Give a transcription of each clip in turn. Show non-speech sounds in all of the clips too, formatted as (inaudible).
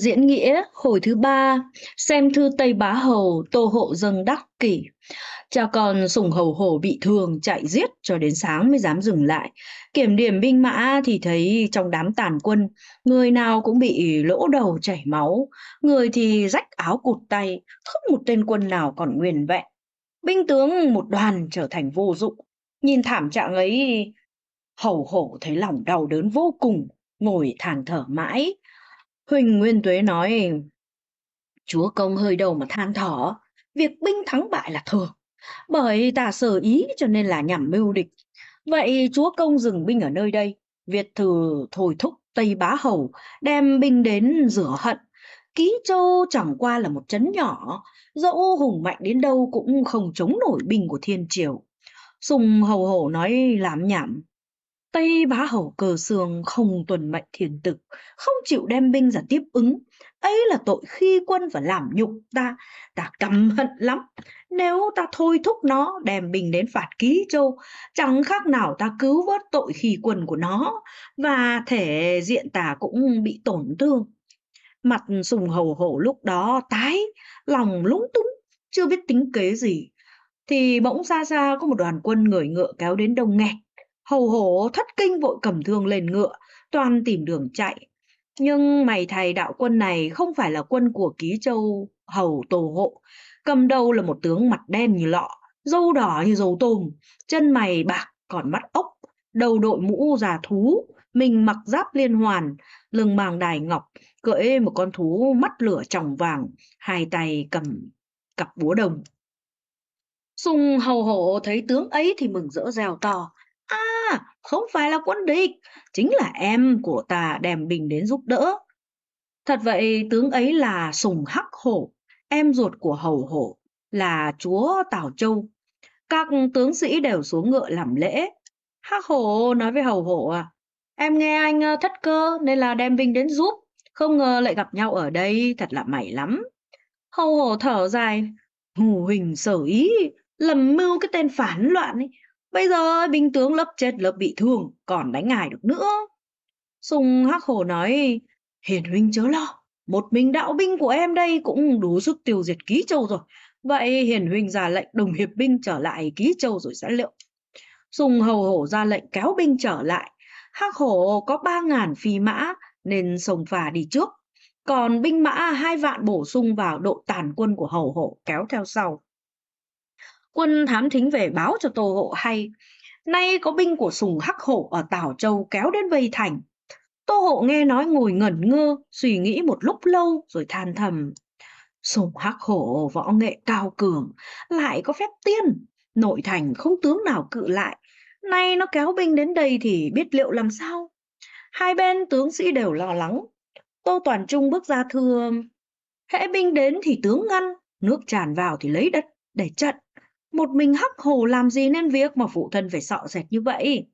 diễn nghĩa hồi thứ ba xem thư tây bá hầu tô hộ dân đắc kỷ cha con sùng hầu hổ bị thương chạy giết cho đến sáng mới dám dừng lại kiểm điểm binh mã thì thấy trong đám tàn quân người nào cũng bị lỗ đầu chảy máu người thì rách áo cụt tay không một tên quân nào còn nguyên vẹn binh tướng một đoàn trở thành vô dụng nhìn thảm trạng ấy hầu hổ thấy lòng đau đớn vô cùng ngồi than thở mãi Huỳnh Nguyên Tuế nói, Chúa công hơi đầu mà than thở, việc binh thắng bại là thường, bởi ta sở ý cho nên là nhằm mưu địch. Vậy chúa công dừng binh ở nơi đây, Việt thử thổi thúc Tây Bá Hầu, đem binh đến rửa hận. Ký Châu chẳng qua là một trấn nhỏ, dẫu hùng mạnh đến đâu cũng không chống nổi binh của thiên triều. Sùng hầu hổ nói làm nhảm, Tây bá hầu cờ sường không tuần mệnh thiền tử, không chịu đem binh ra tiếp ứng. Ấy là tội khi quân và làm nhục ta, ta căm hận lắm. Nếu ta thôi thúc nó đem binh đến phạt ký châu, chẳng khác nào ta cứu vớt tội khi quân của nó, và thể diện ta cũng bị tổn thương. Mặt sùng hầu hổ lúc đó tái, lòng lúng túng, chưa biết tính kế gì. Thì bỗng xa xa có một đoàn quân người ngựa kéo đến đông nghẹt Hầu hổ thất kinh vội cầm thương lên ngựa, toàn tìm đường chạy. Nhưng mày thầy đạo quân này không phải là quân của ký châu hầu tổ hộ. Cầm đầu là một tướng mặt đen như lọ, dâu đỏ như dầu tôm, chân mày bạc còn mắt ốc, đầu đội mũ già thú, mình mặc giáp liên hoàn, lưng màng đài ngọc, cưỡi một con thú mắt lửa tròng vàng, hai tay cầm cặp búa đồng. Sùng hầu hổ thấy tướng ấy thì mừng rỡ reo to, không phải là quân địch, chính là em của ta đem bình đến giúp đỡ. Thật vậy, tướng ấy là Sùng Hắc Hổ, em ruột của Hầu Hổ, là chúa Tào Châu. Các tướng sĩ đều xuống ngựa làm lễ. Hắc Hổ nói với Hầu Hổ à, em nghe anh ờ, thất cơ nên là đem binh đến giúp, không ngờ lại gặp nhau ở đây, thật là mày lắm. Hầu Hổ thở dài, hù hình sở ý, lầm mưu cái tên phản loạn ấy, Bây giờ binh tướng lấp chết lấp bị thương, còn đánh ngài được nữa. Sùng hắc hồ nói, hiền huynh chớ lo, một mình đạo binh của em đây cũng đủ sức tiêu diệt ký châu rồi. Vậy hiền huynh ra lệnh đồng hiệp binh trở lại ký châu rồi sẽ liệu. Sùng hầu hổ ra lệnh kéo binh trở lại. Hắc hổ có ba ngàn phi mã nên sông phà đi trước. Còn binh mã hai vạn bổ sung vào độ tàn quân của hầu hổ kéo theo sau quân thám thính về báo cho Tô Hộ hay. Nay có binh của Sùng Hắc Hổ ở Tảo Châu kéo đến vây thành. Tô Hộ nghe nói ngồi ngẩn ngơ, suy nghĩ một lúc lâu rồi than thầm. Sùng Hắc Hổ võ nghệ cao cường, lại có phép tiên, nội thành không tướng nào cự lại. Nay nó kéo binh đến đây thì biết liệu làm sao? Hai bên tướng sĩ đều lo lắng. Tô Toàn Trung bước ra thưa, hễ binh đến thì tướng ngăn, nước tràn vào thì lấy đất để trận một mình hắc hồ làm gì nên việc mà phụ thân phải sợ dẹt như vậy?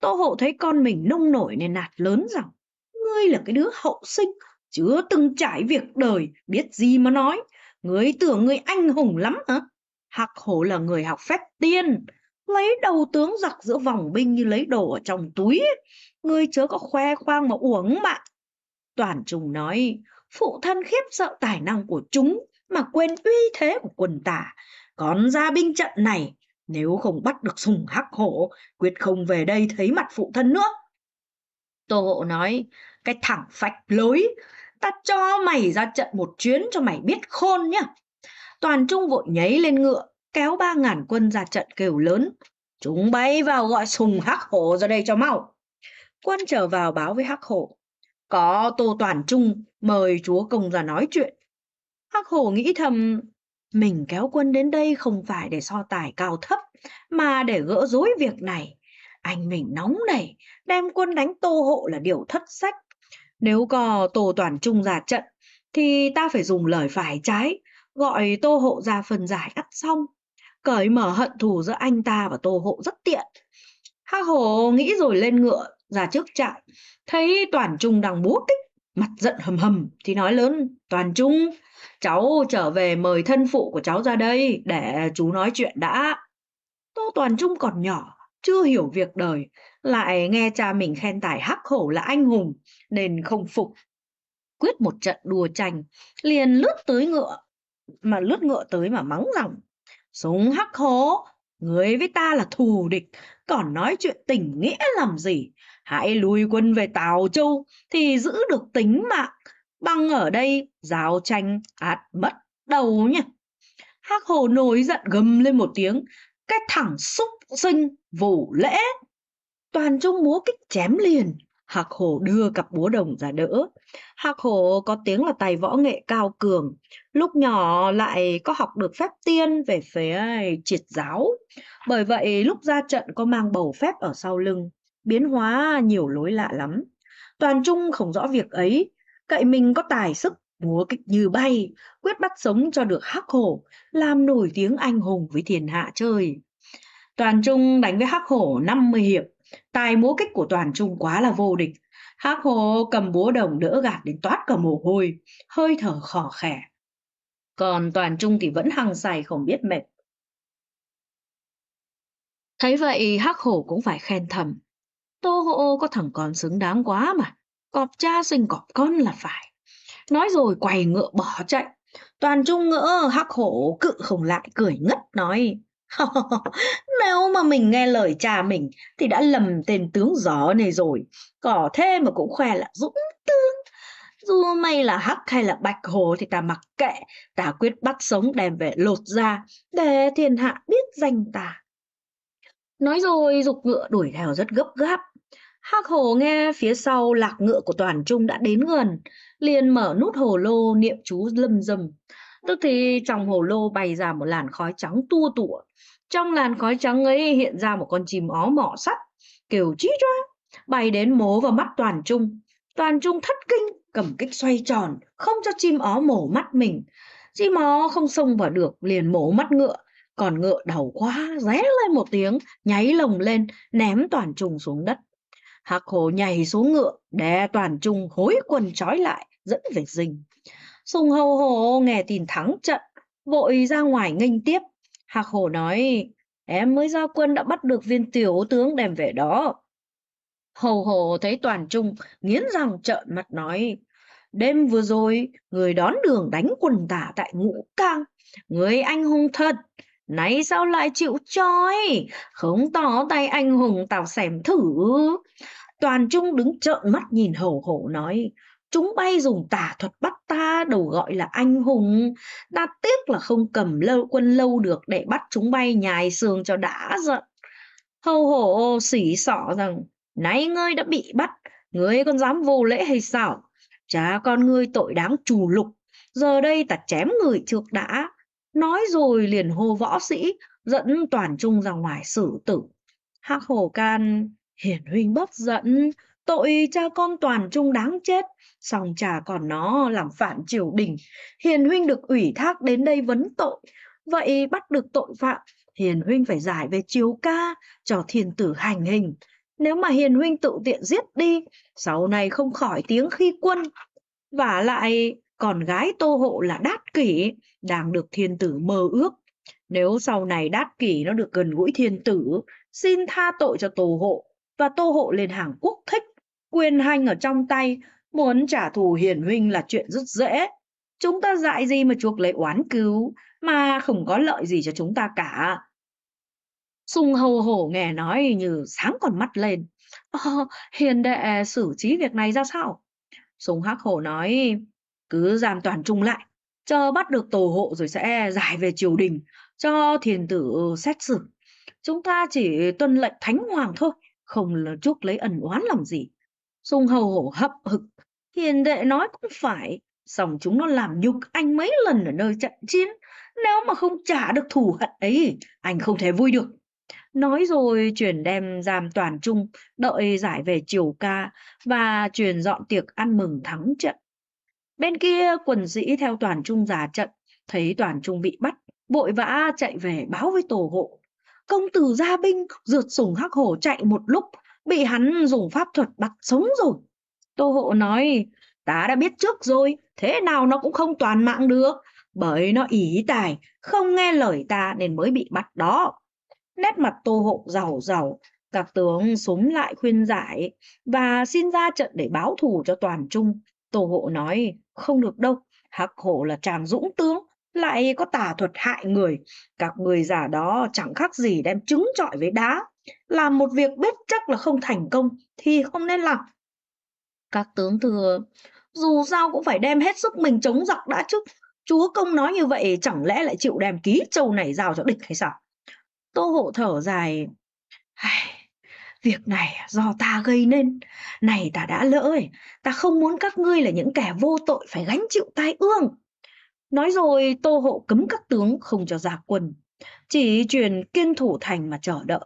Tô hộ thấy con mình nông nổi nên nạt lớn rằng, ngươi là cái đứa hậu sinh, chưa từng trải việc đời, biết gì mà nói. Ngươi tưởng ngươi anh hùng lắm hả? Hắc hồ là người học phép tiên, lấy đầu tướng giặc giữa vòng binh như lấy đồ ở trong túi. Ngươi chớ có khoe khoang mà uống mà. Toàn trùng nói, phụ thân khiếp sợ tài năng của chúng mà quên uy thế của quần tả. Còn ra binh trận này, nếu không bắt được sùng hắc hổ, quyết không về đây thấy mặt phụ thân nữa. Tô hộ nói, cái thẳng phách lối, ta cho mày ra trận một chuyến cho mày biết khôn nhá. Toàn Trung vội nháy lên ngựa, kéo ba ngàn quân ra trận kêu lớn. Chúng bay vào gọi sùng hắc hổ ra đây cho mau. Quân trở vào báo với hắc hổ. Có Tô Toàn Trung mời chúa công ra nói chuyện. Hắc hổ nghĩ thầm mình kéo quân đến đây không phải để so tài cao thấp, mà để gỡ rối việc này. Anh mình nóng nảy, đem quân đánh Tô Hộ là điều thất sách. Nếu có Tô Toàn Trung ra trận, thì ta phải dùng lời phải trái, gọi Tô Hộ ra phần giải cắt xong. Cởi mở hận thù giữa anh ta và Tô Hộ rất tiện. Hắc hồ nghĩ rồi lên ngựa, ra trước trại, thấy Toàn Trung đang búa kích mặt giận hầm hầm thì nói lớn toàn trung cháu trở về mời thân phụ của cháu ra đây để chú nói chuyện đã tô toàn trung còn nhỏ chưa hiểu việc đời lại nghe cha mình khen tài hắc hổ là anh hùng nên không phục quyết một trận đùa tranh liền lướt tới ngựa mà lướt ngựa tới mà mắng rằng súng hắc hổ người với ta là thù địch còn nói chuyện tình nghĩa làm gì hãy lùi quân về Tào Châu thì giữ được tính mạng, bằng ở đây giáo tranh ạt mất đầu nhỉ. Hắc hồ nổi giận gầm lên một tiếng, cái thẳng xúc sinh vũ lễ. Toàn trung múa kích chém liền, Hạc hồ đưa cặp búa đồng ra đỡ. Hạc hồ có tiếng là tài võ nghệ cao cường, lúc nhỏ lại có học được phép tiên về phía triệt giáo. Bởi vậy lúc ra trận có mang bầu phép ở sau lưng biến hóa nhiều lối lạ lắm. Toàn Trung không rõ việc ấy, cậy mình có tài sức búa kịch như bay, quyết bắt sống cho được Hắc Hổ, làm nổi tiếng anh hùng với thiên hạ chơi. Toàn Trung đánh với Hắc Hổ 50 hiệp, tài múa kích của Toàn Trung quá là vô địch. Hắc Hổ cầm búa đồng đỡ gạt đến toát cả mồ hôi, hơi thở khò khè. Còn Toàn Trung thì vẫn hăng say không biết mệt. Thấy vậy Hắc Hổ cũng phải khen thầm, Tô hộ có thằng còn xứng đáng quá mà, cọp cha sinh cọp con là phải. Nói rồi quay ngựa bỏ chạy, toàn trung ngỡ hắc hổ cự không lại cười ngất nói. Nếu mà mình nghe lời cha mình thì đã lầm tên tướng gió này rồi, cỏ thế mà cũng khoe là dũng tướng. Dù mày là hắc hay là bạch hồ thì ta mặc kệ, ta quyết bắt sống đem về lột ra, để thiên hạ biết danh ta. Nói rồi dục ngựa đuổi theo rất gấp gáp, Hắc hồ nghe phía sau lạc ngựa của toàn trung đã đến gần, liền mở nút hồ lô niệm chú lâm dầm. Tức thì trong hồ lô bày ra một làn khói trắng tua tủa. Trong làn khói trắng ấy hiện ra một con chim ó mỏ sắt, kiểu chí cho, bay đến mố vào mắt toàn trung. Toàn trung thất kinh, cầm kích xoay tròn, không cho chim ó mổ mắt mình. Chim ó không xông vào được, liền mổ mắt ngựa, còn ngựa đầu quá ré lên một tiếng nháy lồng lên ném toàn trùng xuống đất Hạc hổ nhảy xuống ngựa, đè toàn trung hối quân trói lại, dẫn về dinh. Sùng hầu hổ nghe tin thắng trận, vội ra ngoài nghênh tiếp. Hạc hổ nói, em mới ra quân đã bắt được viên tiểu tướng đem về đó. Hầu hổ thấy toàn trung, nghiến răng trợn mặt nói, đêm vừa rồi, người đón đường đánh quần tả tại ngũ cang, người anh hùng thật, Nãy sao lại chịu trói, không tỏ tay anh hùng tao xem thử. Toàn Trung đứng trợn mắt nhìn hổ hổ nói, chúng bay dùng tả thuật bắt ta đầu gọi là anh hùng. Ta tiếc là không cầm lâu quân lâu được để bắt chúng bay nhài xương cho đã giận. Hầu hổ xỉ sọ rằng, nãy ngươi đã bị bắt, ngươi còn dám vô lễ hay sao? cha con ngươi tội đáng trù lục, giờ đây ta chém người trước đã nói rồi liền hô võ sĩ dẫn toàn trung ra ngoài xử tử hắc hồ can hiển huynh bất giận tội cha con toàn trung đáng chết song cha còn nó làm phản triều đình hiền huynh được ủy thác đến đây vấn tội vậy bắt được tội phạm hiền huynh phải giải về chiếu ca cho thiên tử hành hình nếu mà hiền huynh tự tiện giết đi sau này không khỏi tiếng khi quân và lại còn gái tô hộ là đát kỷ đang được thiên tử mơ ước nếu sau này đát kỷ nó được gần gũi thiên tử xin tha tội cho tô hộ và tô hộ lên hàng quốc thích quyền hành ở trong tay muốn trả thù hiền huynh là chuyện rất dễ chúng ta dại gì mà chuộc lấy oán cứu mà không có lợi gì cho chúng ta cả sung hầu hổ nghe nói như sáng còn mắt lên ờ, hiền đệ xử trí việc này ra sao sung hắc hổ nói cứ giam toàn trung lại chờ bắt được tổ hộ rồi sẽ giải về triều đình cho thiền tử xét xử chúng ta chỉ tuân lệnh thánh hoàng thôi không là chuốc lấy ẩn oán làm gì sung hầu hổ hậm hực hiền đệ nói cũng phải song chúng nó làm nhục anh mấy lần ở nơi trận chiến nếu mà không trả được thù hận ấy anh không thể vui được nói rồi truyền đem giam toàn trung đợi giải về triều ca và truyền dọn tiệc ăn mừng thắng trận Bên kia quần sĩ theo toàn trung giả trận, thấy toàn trung bị bắt, vội vã chạy về báo với tổ hộ. Công tử gia binh rượt sùng hắc hổ chạy một lúc, bị hắn dùng pháp thuật bắt sống rồi. Tô hộ nói, ta đã biết trước rồi, thế nào nó cũng không toàn mạng được, bởi nó ý tài, không nghe lời ta nên mới bị bắt đó. Nét mặt tô hộ giàu giàu, các tướng súng lại khuyên giải và xin ra trận để báo thù cho toàn trung. tổ hộ nói, không được đâu, Hắc Hổ là chàng dũng tướng, lại có tà thuật hại người. Các người giả đó chẳng khác gì đem trứng trọi với đá. Làm một việc biết chắc là không thành công thì không nên làm. Các tướng thừa, dù sao cũng phải đem hết sức mình chống giặc đã chứ. Chúa công nói như vậy chẳng lẽ lại chịu đem ký châu này giao cho địch hay sao? Tô hộ thở dài. Ai, việc này do ta gây nên này ta đã lỡ ấy. ta không muốn các ngươi là những kẻ vô tội phải gánh chịu tai ương nói rồi tô hộ cấm các tướng không cho ra quân chỉ truyền kiên thủ thành mà chờ đợi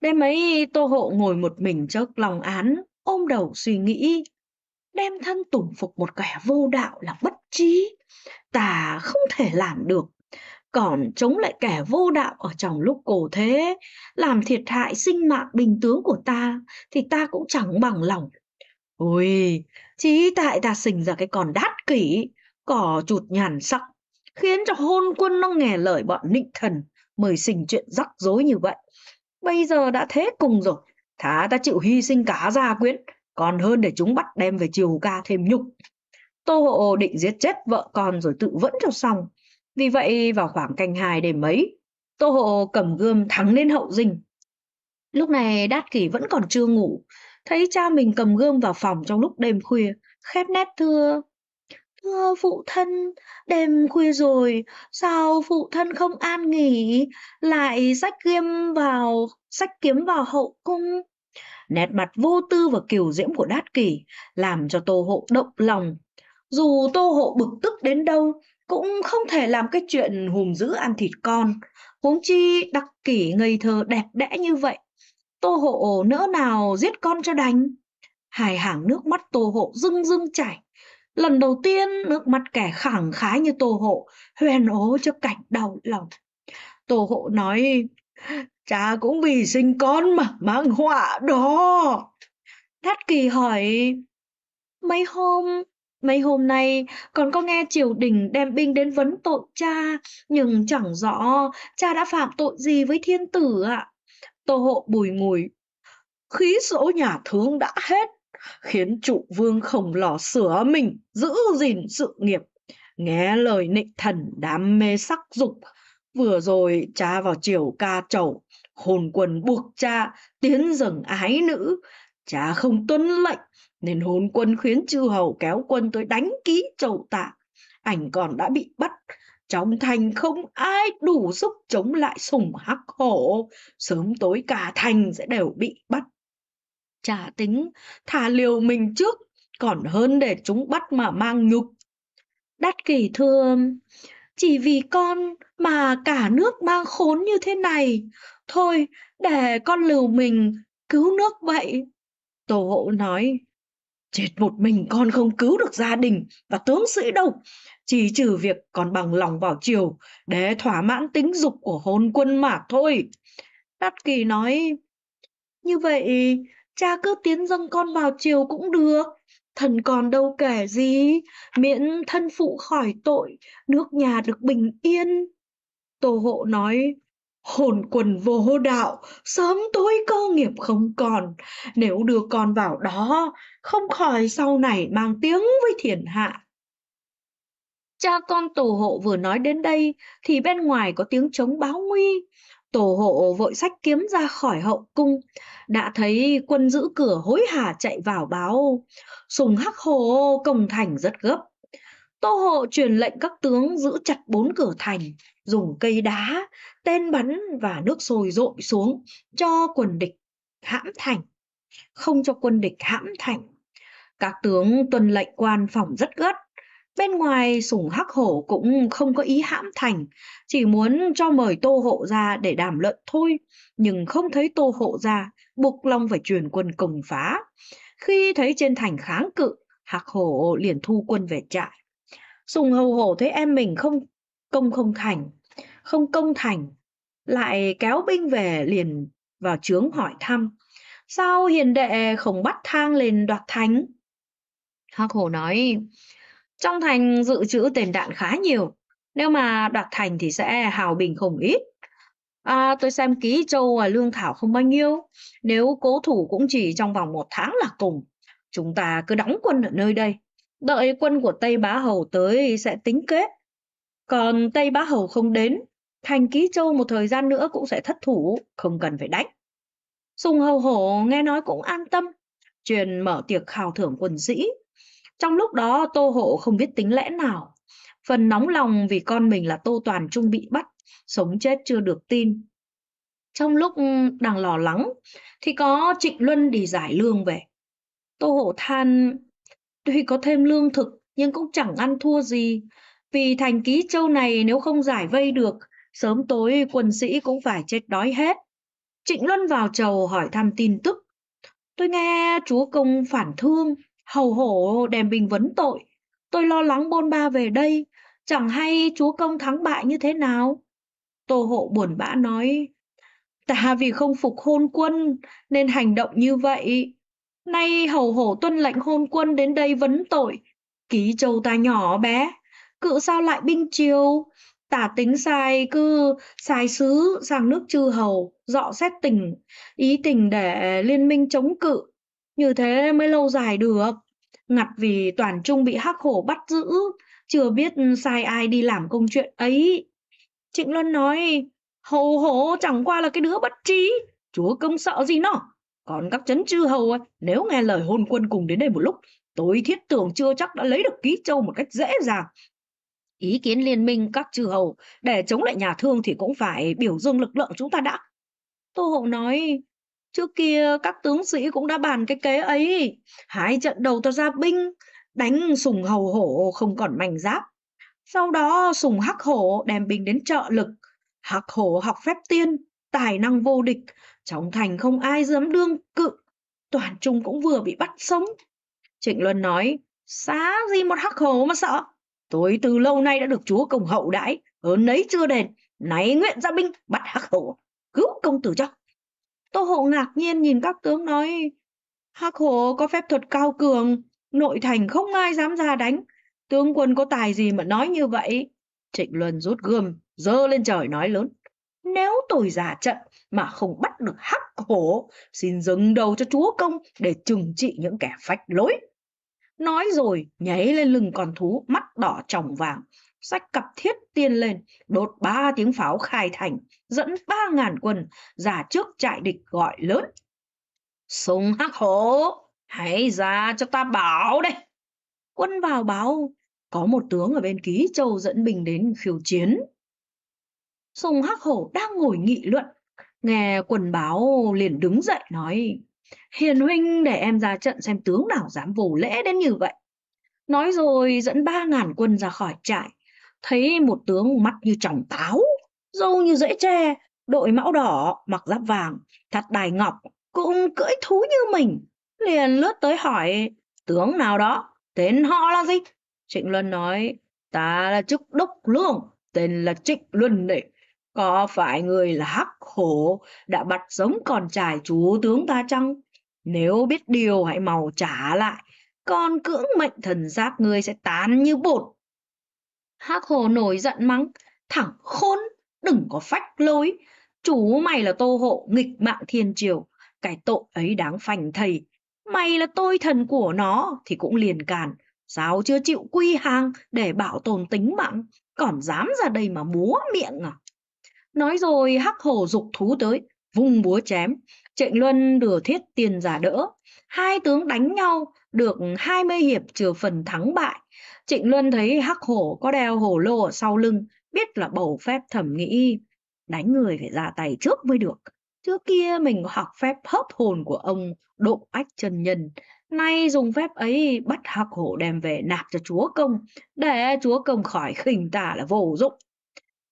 đêm ấy tô hộ ngồi một mình trước lòng án ôm đầu suy nghĩ đem thân tủng phục một kẻ vô đạo là bất trí ta không thể làm được còn chống lại kẻ vô đạo ở trong lúc cổ thế, làm thiệt hại sinh mạng bình tướng của ta, thì ta cũng chẳng bằng lòng. Ôi, chí tại ta sinh ra cái còn đát kỷ, cỏ chụt nhàn sắc, khiến cho hôn quân nó nghe lời bọn nịnh thần, mời sinh chuyện rắc rối như vậy. Bây giờ đã thế cùng rồi, thá ta chịu hy sinh cả gia quyến, còn hơn để chúng bắt đem về triều ca thêm nhục. Tô hộ định giết chết vợ con rồi tự vẫn cho xong, vì vậy vào khoảng canh hai đêm mấy, Tô Hộ cầm gươm thắng lên hậu dinh. Lúc này Đát Kỷ vẫn còn chưa ngủ, thấy cha mình cầm gươm vào phòng trong lúc đêm khuya, khép nét thưa. Thưa phụ thân, đêm khuya rồi, sao phụ thân không an nghỉ, lại sách kiếm vào, sách kiếm vào hậu cung. Nét mặt vô tư và kiều diễm của Đát Kỷ làm cho Tô Hộ động lòng. Dù Tô Hộ bực tức đến đâu cũng không thể làm cái chuyện hùm dữ ăn thịt con huống chi đặc kỷ ngây thơ đẹp đẽ như vậy tô hộ nỡ nào giết con cho đành hai hàng nước mắt tô hộ rưng rưng chảy lần đầu tiên nước mắt kẻ khẳng khái như tô hộ hoen ố cho cảnh đau lòng tô hộ nói cha cũng vì sinh con mà mang họa đó đắc kỳ hỏi mấy hôm Mấy hôm nay còn có nghe triều đình đem binh đến vấn tội cha, nhưng chẳng rõ cha đã phạm tội gì với thiên tử ạ. À. Tô hộ bùi ngùi, khí số nhà thương đã hết, khiến trụ vương không lò sửa mình, giữ gìn sự nghiệp. Nghe lời nịnh thần đam mê sắc dục, vừa rồi cha vào triều ca trầu, hồn quần buộc cha tiến rừng ái nữ, cha không tuân lệnh nên hốn quân khuyến chư hầu kéo quân tới đánh ký châu tạ ảnh còn đã bị bắt trong thành không ai đủ sức chống lại sùng hắc hổ sớm tối cả thành sẽ đều bị bắt trả tính thả liều mình trước còn hơn để chúng bắt mà mang nhục đắt kỷ thưa chỉ vì con mà cả nước mang khốn như thế này thôi để con liều mình cứu nước vậy tổ hộ nói Chết một mình con không cứu được gia đình và tướng sĩ đâu. Chỉ trừ việc còn bằng lòng vào chiều để thỏa mãn tính dục của hôn quân mà thôi. Đắc Kỳ nói, như vậy cha cứ tiến dâng con vào chiều cũng được. Thần còn đâu kể gì, miễn thân phụ khỏi tội, nước nhà được bình yên. Tô hộ nói, hồn quần vô đạo, sớm tối cơ nghiệp không còn. Nếu đưa con vào đó, không khỏi sau này mang tiếng với thiền hạ. Cha con tổ hộ vừa nói đến đây, thì bên ngoài có tiếng trống báo nguy. Tổ hộ vội sách kiếm ra khỏi hậu cung, đã thấy quân giữ cửa hối hả chạy vào báo. Sùng hắc hồ công thành rất gấp, Tô Hộ truyền lệnh các tướng giữ chặt bốn cửa thành, dùng cây đá, tên bắn và nước sôi rội xuống cho quân địch hãm thành, không cho quân địch hãm thành. Các tướng tuân lệnh quan phòng rất gắt, bên ngoài sủng hắc hổ cũng không có ý hãm thành, chỉ muốn cho mời Tô Hộ ra để đàm luận thôi, nhưng không thấy Tô Hộ ra, buộc lòng phải truyền quân công phá. Khi thấy trên thành kháng cự, hắc Hổ liền thu quân về trại. Sùng hầu hổ thấy em mình không công không thành, không công thành, lại kéo binh về liền vào trướng hỏi thăm. Sao hiền đệ không bắt thang lên đoạt thánh? Hắc hổ nói, trong thành dự trữ tiền đạn khá nhiều, nếu mà đoạt thành thì sẽ hào bình không ít. À, tôi xem ký châu và lương thảo không bao nhiêu, nếu cố thủ cũng chỉ trong vòng một tháng là cùng. Chúng ta cứ đóng quân ở nơi đây, đợi quân của Tây Bá Hầu tới sẽ tính kết. Còn Tây Bá Hầu không đến, thành ký châu một thời gian nữa cũng sẽ thất thủ, không cần phải đánh. Sùng Hầu Hổ nghe nói cũng an tâm, truyền mở tiệc khảo thưởng quân sĩ. Trong lúc đó Tô Hộ không biết tính lẽ nào, phần nóng lòng vì con mình là Tô Toàn Trung bị bắt, sống chết chưa được tin. Trong lúc đang lo lắng thì có Trịnh Luân đi giải lương về. Tô Hộ than Tuy có thêm lương thực nhưng cũng chẳng ăn thua gì, vì thành Ký Châu này nếu không giải vây được, sớm tối quân sĩ cũng phải chết đói hết. Trịnh Luân vào chầu hỏi thăm tin tức. Tôi nghe chúa công phản thương, hầu hổ đem bình vấn tội. Tôi lo lắng bôn ba về đây, chẳng hay chúa công thắng bại như thế nào. Tô hộ buồn bã nói, ta vì không phục hôn quân nên hành động như vậy. Nay hầu hổ tuân lệnh hôn quân đến đây vấn tội. Ký châu ta nhỏ bé, cự sao lại binh chiêu Tả tính sai cứ sai sứ sang nước chư hầu, dọ xét tình, ý tình để liên minh chống cự. Như thế mới lâu dài được. Ngặt vì toàn trung bị hắc hổ bắt giữ, chưa biết sai ai đi làm công chuyện ấy. Trịnh Luân nói, hầu hổ chẳng qua là cái đứa bất trí, chúa công sợ gì nó còn các chấn chư hầu ấy, nếu nghe lời hôn quân cùng đến đây một lúc tối thiết tưởng chưa chắc đã lấy được ký châu một cách dễ dàng ý kiến liên minh các chư hầu để chống lại nhà thương thì cũng phải biểu dương lực lượng chúng ta đã tô hậu nói trước kia các tướng sĩ cũng đã bàn cái kế ấy hai trận đầu ta ra binh đánh sùng hầu hổ không còn mảnh giáp sau đó sùng hắc hổ đem binh đến trợ lực hắc hổ học phép tiên tài năng vô địch trong thành không ai dám đương cự, toàn trung cũng vừa bị bắt sống. Trịnh Luân nói, xá gì một hắc hổ mà sợ. Tôi từ lâu nay đã được chúa công hậu đãi, ơn nấy chưa đền, nay nguyện ra binh bắt hắc hổ, cứu công tử cho. Tô Hộ ngạc nhiên nhìn các tướng nói, hắc hổ có phép thuật cao cường, nội thành không ai dám ra đánh, tướng quân có tài gì mà nói như vậy? Trịnh Luân rút gươm, dơ lên trời nói lớn, nếu tôi giả trận mà không bắt được hắc hổ, xin dừng đầu cho chúa công để trừng trị những kẻ phách lối. Nói rồi, nháy lên lưng con thú, mắt đỏ tròng vàng, sách cặp thiết tiên lên, đột ba tiếng pháo khai thành, dẫn ba ngàn quân ra trước trại địch gọi lớn. Sùng hắc hổ, hãy ra cho ta bảo đây. Quân vào báo, có một tướng ở bên ký châu dẫn bình đến khiêu chiến. Sùng hắc hổ đang ngồi nghị luận Nghe quần báo liền đứng dậy nói, Hiền huynh để em ra trận xem tướng nào dám vô lễ đến như vậy. Nói rồi dẫn ba ngàn quân ra khỏi trại, thấy một tướng mắt như tròng táo, râu như rễ tre, đội mão đỏ, mặc giáp vàng, thắt đài ngọc, cũng cưỡi thú như mình. Liền lướt tới hỏi, tướng nào đó, tên họ là gì? Trịnh Luân nói, ta là chức Đốc Lương, tên là Trịnh Luân đấy. Có phải người là Hắc Hổ đã bắt giống con trai chú tướng ta chăng? Nếu biết điều hãy màu trả lại, con cưỡng mệnh thần giác ngươi sẽ tán như bột. Hắc hồ nổi giận mắng, thẳng khôn đừng có phách lối. Chú mày là tô hộ nghịch mạng thiên triều, cái tội ấy đáng phành thầy. Mày là tôi thần của nó thì cũng liền càn, sao chưa chịu quy hàng để bảo tồn tính mạng, còn dám ra đây mà múa miệng à? Nói rồi hắc hổ dục thú tới, vùng búa chém, trịnh luân đưa thiết tiền giả đỡ. Hai tướng đánh nhau, được hai mươi hiệp trừ phần thắng bại. Trịnh Luân thấy hắc hổ có đeo hổ lô ở sau lưng, biết là bầu phép thẩm nghĩ. Đánh người phải ra tay trước mới được. Trước kia mình học phép hấp hồn của ông Độ Ách Trần Nhân. Nay dùng phép ấy bắt hắc hổ đem về nạp cho chúa công, để chúa công khỏi khinh tả là vô dụng.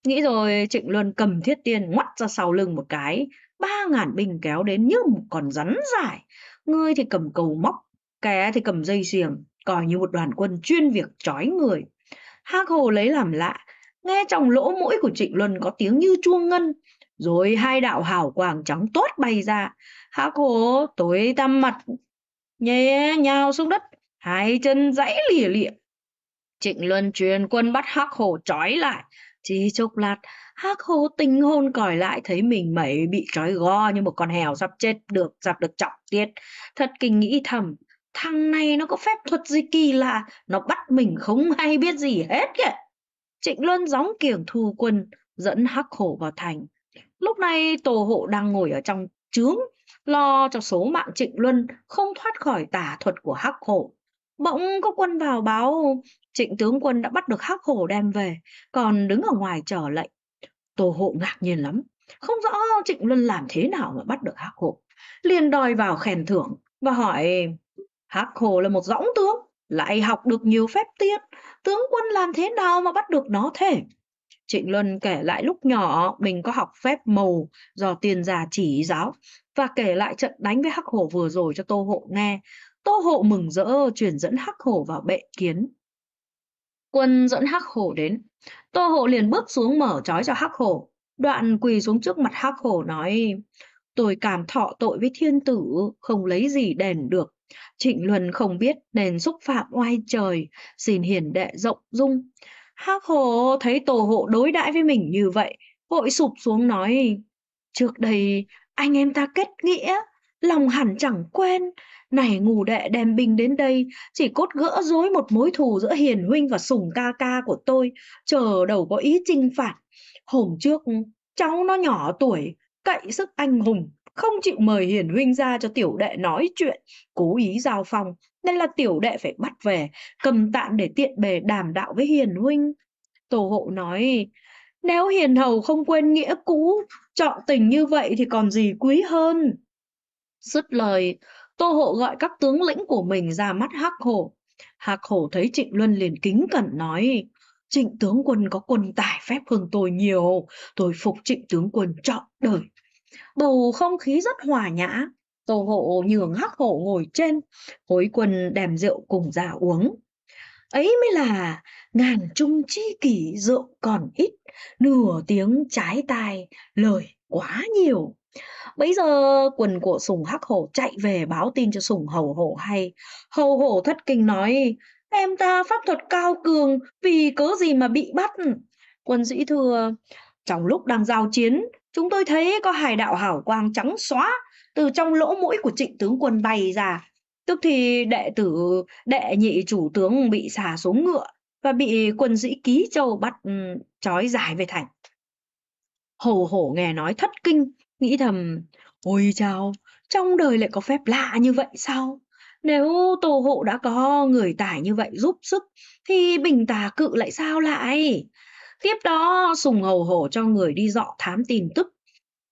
Nghĩ rồi Trịnh Luân cầm thiết tiên ngoắt ra sau lưng một cái, ba ngàn binh kéo đến như một con rắn dài Ngươi thì cầm cầu móc, kẻ thì cầm dây xiềng, coi như một đoàn quân chuyên việc trói người. Hắc Hồ lấy làm lạ, nghe trong lỗ mũi của Trịnh Luân có tiếng như chuông ngân, rồi hai đạo hào quang trắng tốt bay ra. Hắc Hồ tối tăm mặt, nhè nhào xuống đất, hai chân dãy lìa lịa. Trịnh Luân truyền quân bắt Hắc Hồ trói lại, chỉ chốc lát, hắc hô tinh hôn còi lại thấy mình mẩy bị trói go như một con hèo sắp chết được sắp được trọng tiết. Thật kinh nghĩ thầm, thằng này nó có phép thuật gì kỳ lạ, nó bắt mình không (laughs) hay biết gì hết kìa. Trịnh Luân gióng kiểng thu quân, dẫn hắc hổ vào thành. Lúc này tổ hộ đang ngồi ở trong trướng, lo cho số mạng Trịnh Luân không thoát khỏi tà thuật của hắc hổ. Bỗng có quân vào báo trịnh tướng quân đã bắt được hắc hổ đem về, còn đứng ở ngoài chờ lệnh. Tô hộ ngạc nhiên lắm, không rõ trịnh luân làm thế nào mà bắt được hắc hổ. Liền đòi vào khen thưởng và hỏi, hắc hổ là một dõng tướng, lại học được nhiều phép tiên, tướng quân làm thế nào mà bắt được nó thế? Trịnh Luân kể lại lúc nhỏ mình có học phép màu do tiền già chỉ giáo và kể lại trận đánh với Hắc Hổ vừa rồi cho Tô Hộ nghe. Tô Hộ mừng rỡ truyền dẫn Hắc Hổ vào bệ kiến. Quân dẫn Hắc Hổ đến. Tô Hộ liền bước xuống mở trói cho Hắc Hổ. Đoạn quỳ xuống trước mặt Hắc Hổ nói, tôi cảm thọ tội với thiên tử, không lấy gì đền được. Trịnh Luân không biết nên xúc phạm oai trời, xin hiền đệ rộng dung. Hắc Hổ thấy Tô Hộ đối đãi với mình như vậy, vội sụp xuống nói, trước đây anh em ta kết nghĩa, Lòng hẳn chẳng quen, này ngủ đệ đem binh đến đây, chỉ cốt gỡ rối một mối thù giữa hiền huynh và sùng ca ca của tôi, chờ đầu có ý chinh phạt. Hôm trước, cháu nó nhỏ tuổi, cậy sức anh hùng, không chịu mời hiền huynh ra cho tiểu đệ nói chuyện, cố ý giao phòng, nên là tiểu đệ phải bắt về, cầm tạm để tiện bề đàm đạo với hiền huynh. Tổ hộ nói, nếu hiền hầu không quên nghĩa cũ, chọn tình như vậy thì còn gì quý hơn. Dứt lời, Tô Hộ gọi các tướng lĩnh của mình ra mắt Hắc Hổ. Hạc Hổ thấy Trịnh Luân liền kính cẩn nói, Trịnh tướng quân có quân tài phép hơn tôi nhiều, tôi phục trịnh tướng quân trọn đời. Bầu không khí rất hòa nhã, Tô Hộ nhường Hắc Hổ ngồi trên, hối quân đem rượu cùng ra uống. Ấy mới là ngàn trung chi kỷ rượu còn ít, nửa tiếng trái tai lời quá nhiều Bấy giờ quần của Sùng Hắc Hổ chạy về báo tin cho Sùng Hầu Hổ hay. Hầu Hổ thất kinh nói, em ta pháp thuật cao cường, vì cớ gì mà bị bắt? Quân dĩ thừa, trong lúc đang giao chiến, chúng tôi thấy có hải đạo hảo quang trắng xóa từ trong lỗ mũi của trịnh tướng quân bay ra. Tức thì đệ tử, đệ nhị chủ tướng bị xả xuống ngựa, và bị quân dĩ ký châu bắt ừ, trói giải về thành hổ hổ nghe nói thất kinh nghĩ thầm ôi chào trong đời lại có phép lạ như vậy sao nếu tổ hộ đã có người tài như vậy giúp sức thì bình tà cự lại sao lại tiếp đó sùng hầu hổ cho người đi dọ thám tin tức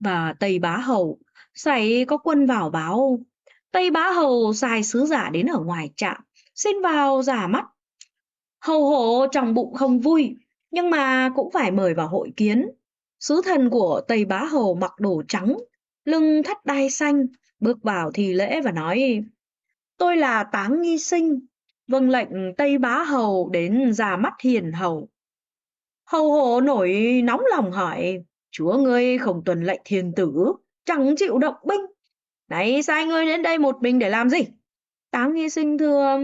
và tây bá hầu xảy có quân vào báo tây bá hầu sai sứ giả đến ở ngoài trạm xin vào giả mắt hầu hổ trong bụng không vui, nhưng mà cũng phải mời vào hội kiến. Sứ thần của Tây Bá Hầu mặc đồ trắng, lưng thắt đai xanh, bước vào thì lễ và nói Tôi là Táng Nghi Sinh, vâng lệnh Tây Bá Hầu đến ra mắt hiền hầu. Hầu hổ nổi nóng lòng hỏi, chúa ngươi không tuần lệnh thiền tử, chẳng chịu động binh. Này sai ngươi đến đây một mình để làm gì? Táng Nghi Sinh thưa,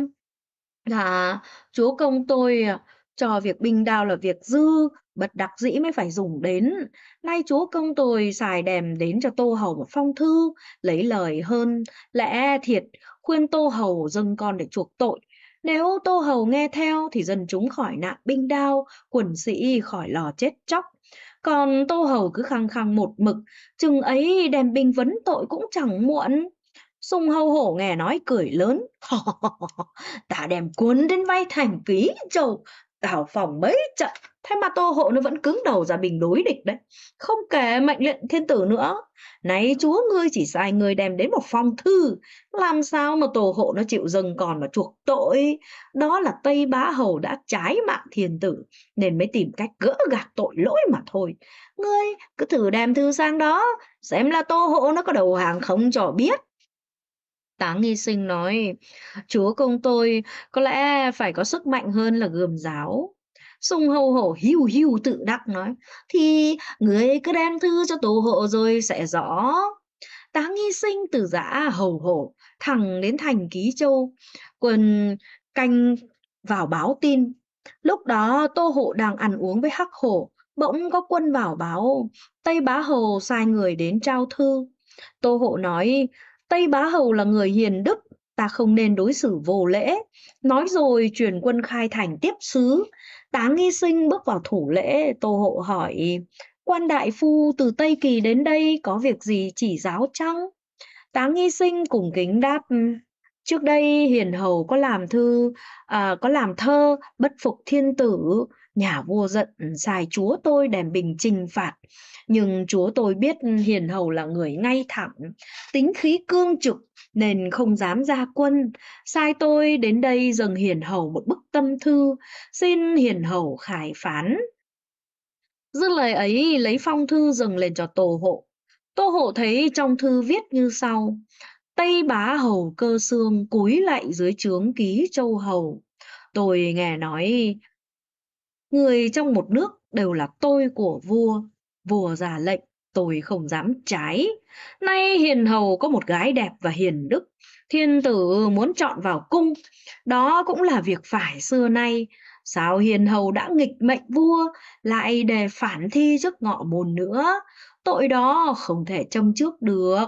Dạ, chúa công tôi, à, cho việc binh đao là việc dư, bật đặc dĩ mới phải dùng đến. Nay chúa công tôi xài đèm đến cho Tô Hầu một phong thư, lấy lời hơn lẽ thiệt, khuyên Tô Hầu dâng con để chuộc tội. Nếu Tô Hầu nghe theo thì dân chúng khỏi nạn binh đao, quần sĩ khỏi lò chết chóc. Còn Tô Hầu cứ khăng khăng một mực, chừng ấy đem binh vấn tội cũng chẳng muộn. Sung hầu hổ nghe nói cười lớn. ta đem cuốn đến vay thành ký châu, tào phòng mấy trận. Thế mà tô hộ nó vẫn cứng đầu ra bình đối địch đấy. Không kể mệnh lệnh thiên tử nữa. Này chúa ngươi chỉ sai ngươi đem đến một phong thư. Làm sao mà tô hộ nó chịu dừng còn mà chuộc tội. Đó là Tây Bá Hầu đã trái mạng thiên tử. Nên mới tìm cách gỡ gạt tội lỗi mà thôi. Ngươi cứ thử đem thư sang đó. Xem là tô hộ nó có đầu hàng không cho biết. Táng hy sinh nói: "Chúa công tôi có lẽ phải có sức mạnh hơn là gươm giáo." Sung hâu hổ hiu hiu tự đắc nói: "Thì người cứ đem thư cho tổ hộ rồi sẽ rõ." tá hy sinh từ giã hầu hổ thẳng đến thành Ký Châu, quân canh vào báo tin. Lúc đó Tô Hộ đang ăn uống với Hắc Hổ, bỗng có quân vào báo Tây Bá Hầu sai người đến trao thư. Tô Hộ nói, Tây Bá Hầu là người hiền đức, ta không nên đối xử vô lễ. Nói rồi truyền quân khai thành tiếp sứ, tá nghi sinh bước vào thủ lễ, Tô Hộ hỏi, quan đại phu từ Tây Kỳ đến đây có việc gì chỉ giáo chăng? Tá nghi sinh cùng kính đáp, trước đây hiền hầu có làm thư à, có làm thơ bất phục thiên tử nhà vua giận sai chúa tôi đem bình trình phạt nhưng chúa tôi biết hiền hầu là người ngay thẳng tính khí cương trực nên không dám ra quân sai tôi đến đây dâng hiền hầu một bức tâm thư xin hiền hầu khải phán dứt lời ấy lấy phong thư dâng lên cho tô hộ tô hộ thấy trong thư viết như sau Tây bá hầu cơ xương cúi lại dưới trướng ký châu hầu. Tôi nghe nói người trong một nước đều là tôi của vua, vua ra lệnh, tôi không dám trái. Nay hiền hầu có một gái đẹp và hiền đức, thiên tử muốn chọn vào cung, đó cũng là việc phải xưa nay. Sao hiền hầu đã nghịch mệnh vua, lại đề phản thi trước ngọ môn nữa, tội đó không thể châm trước được.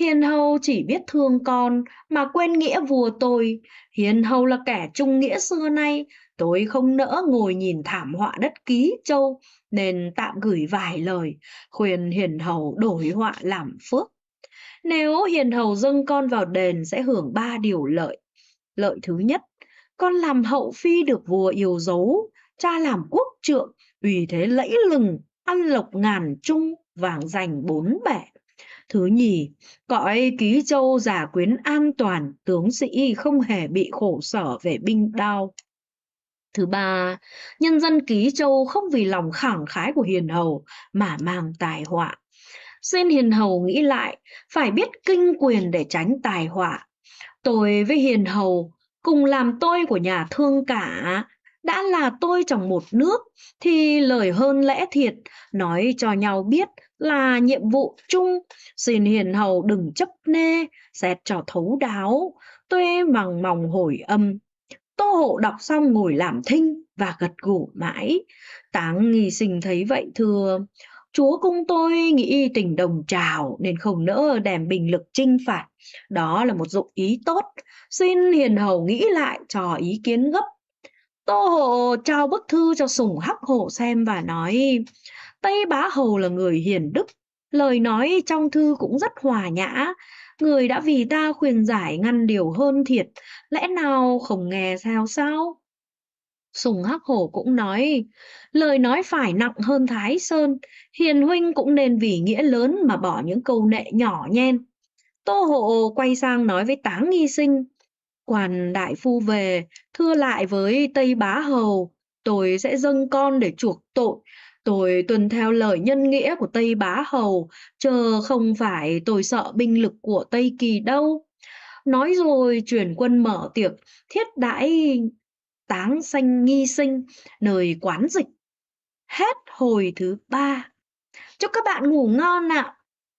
Hiền hầu chỉ biết thương con mà quên nghĩa vua tôi. Hiền hầu là kẻ trung nghĩa xưa nay, Tôi không nỡ ngồi nhìn thảm họa đất ký châu, nên tạm gửi vài lời, khuyên hiền hầu đổi họa làm phước. Nếu hiền hầu dâng con vào đền sẽ hưởng ba điều lợi. Lợi thứ nhất, con làm hậu phi được vua yêu dấu, cha làm quốc trượng, ủy thế lẫy lừng, ăn lộc ngàn trung, vàng dành bốn bể. Thứ nhì, cõi ký châu giả quyến an toàn, tướng sĩ không hề bị khổ sở về binh đao. Thứ ba, nhân dân ký châu không vì lòng khẳng khái của hiền hầu mà mang tài họa. Xin hiền hầu nghĩ lại, phải biết kinh quyền để tránh tài họa. Tôi với hiền hầu cùng làm tôi của nhà thương cả, đã là tôi trong một nước thì lời hơn lẽ thiệt nói cho nhau biết là nhiệm vụ chung xin hiền hầu đừng chấp nê xét cho thấu đáo tuê mằng mòng hồi âm Tô Hộ đọc xong ngồi làm thinh và gật gù mãi. Táng nghi sinh thấy vậy thưa, chúa cung tôi nghĩ tình đồng trào nên không nỡ đem bình lực trinh phạt. Đó là một dụng ý tốt, xin hiền hầu nghĩ lại cho ý kiến gấp. Tô Hộ trao bức thư cho Sùng Hắc Hộ xem và nói, Tây Bá Hầu là người hiền đức, lời nói trong thư cũng rất hòa nhã, Người đã vì ta khuyên giải ngăn điều hơn thiệt, lẽ nào không nghe sao sao? Sùng Hắc Hổ cũng nói, lời nói phải nặng hơn Thái Sơn, Hiền Huynh cũng nên vì nghĩa lớn mà bỏ những câu nệ nhỏ nhen. Tô Hộ quay sang nói với Táng Nghi Sinh, quan đại phu về, thưa lại với Tây Bá Hầu, tôi sẽ dâng con để chuộc tội, Tôi tuân theo lời nhân nghĩa của Tây Bá Hầu, chờ không phải tôi sợ binh lực của Tây Kỳ đâu. Nói rồi truyền quân mở tiệc, thiết đãi táng sanh nghi sinh, nơi quán dịch. Hết hồi thứ ba. Chúc các bạn ngủ ngon ạ. À.